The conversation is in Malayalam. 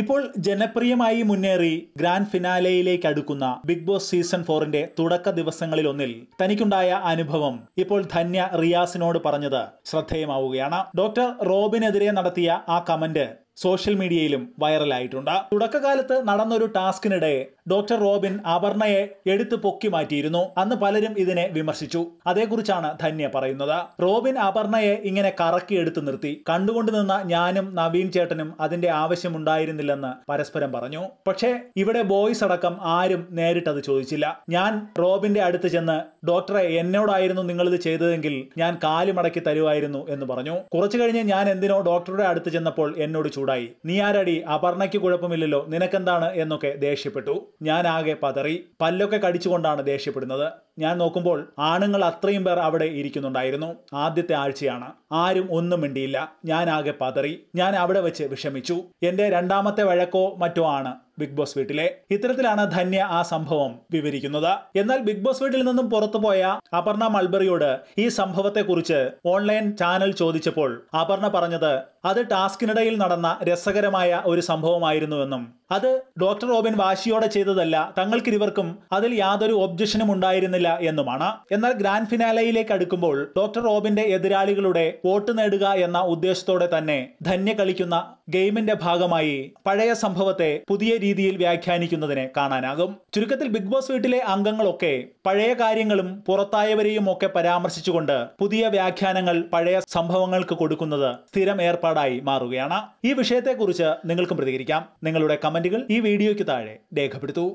ഇപ്പോൾ ജനപ്രിയമായി മുന്നേറി ഗ്രാൻഡ് ഫിനാലയിലേക്ക് അടുക്കുന്ന ബിഗ് ബോസ് സീസൺ ഫോറിന്റെ തുടക്ക ദിവസങ്ങളിലൊന്നിൽ തനിക്കുണ്ടായ അനുഭവം ഇപ്പോൾ ധന്യ റിയാസിനോട് പറഞ്ഞത് ശ്രദ്ധേയമാവുകയാണ് ഡോക്ടർ റോബിനെതിരെ നടത്തിയ ആ കമന്റ് സോഷ്യൽ മീഡിയയിലും വൈറലായിട്ടുണ്ട് തുടക്കകാലത്ത് നടന്നൊരു ടാസ്കിനിടെ ഡോക്ടർ റോബിൻ അപർണയെ എടുത്തു പൊക്കി മാറ്റിയിരുന്നു അന്ന് പലരും ഇതിനെ വിമർശിച്ചു അതേക്കുറിച്ചാണ് ധന്യ പറയുന്നത് റോബിൻ അപർണയെ ഇങ്ങനെ കറക്കി എടുത്തു നിർത്തി കണ്ടുകൊണ്ട് നിന്ന ഞാനും നവീൻ ചേട്ടനും അതിന്റെ ആവശ്യമുണ്ടായിരുന്നില്ലെന്ന് പരസ്പരം പറഞ്ഞു പക്ഷേ ഇവിടെ ബോയ്സ് അടക്കം ആരും നേരിട്ടത് ചോദിച്ചില്ല ഞാൻ റോബിന്റെ അടുത്ത് ചെന്ന് ഡോക്ടറെ എന്നോടായിരുന്നു നിങ്ങളിത് ചെയ്തതെങ്കിൽ ഞാൻ കാലുമടക്കി തരുമായിരുന്നു എന്ന് പറഞ്ഞു കുറച്ചു കഴിഞ്ഞ് ഞാൻ എന്തിനോ ഡോക്ടറുടെ അടുത്ത് ചെന്നപ്പോൾ എന്നോട് ചൂടായി നീ ആരടി അപർണയ്ക്ക് കുഴപ്പമില്ലല്ലോ നിനക്കെന്താണ് എന്നൊക്കെ ദേഷ്യപ്പെട്ടു ഞാൻ ആകെ പതറി പല്ലൊക്കെ കടിച്ചുകൊണ്ടാണ് ദേഷ്യപ്പെടുന്നത് ഞാൻ നോക്കുമ്പോൾ ആണുങ്ങൾ അത്രയും പേർ അവിടെ ഇരിക്കുന്നുണ്ടായിരുന്നു ആദ്യത്തെ ആഴ്ചയാണ് ആരും ഒന്നും മിണ്ടിയില്ല ഞാൻ ആകെ പതറി ഞാൻ അവിടെ വെച്ച് വിഷമിച്ചു എന്റെ രണ്ടാമത്തെ വഴക്കോ മറ്റോ ആണ് ബിഗ് ബോസ് വീട്ടിലെ ഇത്തരത്തിലാണ് ധന്യ ആ സംഭവം വിവരിക്കുന്നത് എന്നാൽ ബിഗ് ബോസ് വീട്ടിൽ നിന്നും പുറത്തുപോയ അപർണ മൾബറിയോട് ഈ സംഭവത്തെക്കുറിച്ച് ഓൺലൈൻ ചാനൽ ചോദിച്ചപ്പോൾ അപർണ പറഞ്ഞത് അത് ടാസ്കിനിടയിൽ നടന്ന രസകരമായ ഒരു സംഭവമായിരുന്നുവെന്നും അത് ഡോക്ടർ റോബിൻ വാശിയോടെ ചെയ്തതല്ല തങ്ങൾക്കിരുവർക്കും അതിൽ യാതൊരു ഒബ്ജക്ഷനും ഉണ്ടായിരുന്നില്ല എന്നുമാണ് എന്നാൽ ഗ്രാൻഡ് ഫിനാലയിലേക്ക് അടുക്കുമ്പോൾ ഡോക്ടർ റോബിന്റെ എതിരാളികളുടെ വോട്ട് നേടുക എന്ന ഉദ്ദേശത്തോടെ തന്നെ ധന്യ കളിക്കുന്ന ഗെയിമിന്റെ ഭാഗമായി പഴയ സംഭവത്തെ പുതിയ രീതിയിൽ വ്യാഖ്യാനിക്കുന്നതിനെ കാണാനാകും ചുരുക്കത്തിൽ ബിഗ് ബോസ് വീട്ടിലെ അംഗങ്ങളൊക്കെ പഴയ കാര്യങ്ങളും പുറത്തായവരെയും ഒക്കെ പരാമർശിച്ചുകൊണ്ട് പുതിയ വ്യാഖ്യാനങ്ങൾ പഴയ സംഭവങ്ങൾക്ക് കൊടുക്കുന്നത് സ്ഥിരം ഏർപ്പാടായി മാറുകയാണ് ഈ വിഷയത്തെക്കുറിച്ച് നിങ്ങൾക്കും പ്രതികരിക്കാം നിങ്ങളുടെ കമന്റുകൾ ഈ വീഡിയോയ്ക്ക് താഴെ രേഖപ്പെടുത്തൂ